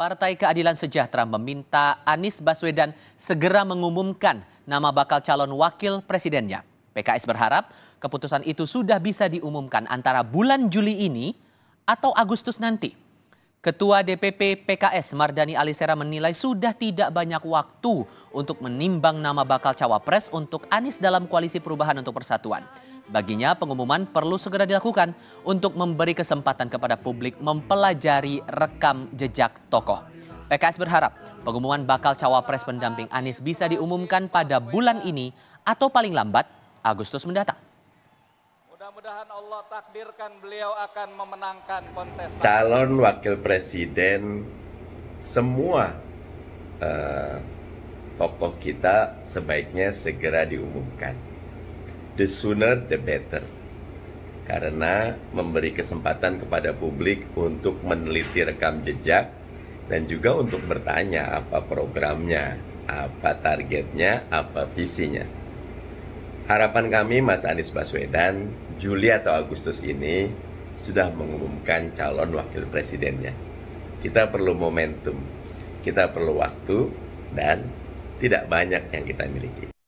Partai Keadilan Sejahtera meminta Anies Baswedan segera mengumumkan nama bakal calon wakil presidennya. PKS berharap keputusan itu sudah bisa diumumkan antara bulan Juli ini atau Agustus nanti. Ketua DPP PKS Mardani Alisera menilai sudah tidak banyak waktu untuk menimbang nama bakal cawapres untuk Anies dalam koalisi perubahan untuk persatuan. Baginya pengumuman perlu segera dilakukan untuk memberi kesempatan kepada publik mempelajari rekam jejak tokoh. PKS berharap pengumuman bakal cawapres pendamping Anies bisa diumumkan pada bulan ini atau paling lambat Agustus mendatang. Mudah-mudahan Allah takdirkan beliau akan memenangkan kontestasi. Calon wakil presiden semua eh, tokoh kita sebaiknya segera diumumkan the sooner the better. Karena memberi kesempatan kepada publik untuk meneliti rekam jejak dan juga untuk bertanya apa programnya, apa targetnya, apa visinya. Harapan kami Mas Anies Baswedan, Juli atau Agustus ini sudah mengumumkan calon wakil presidennya. Kita perlu momentum, kita perlu waktu, dan tidak banyak yang kita miliki.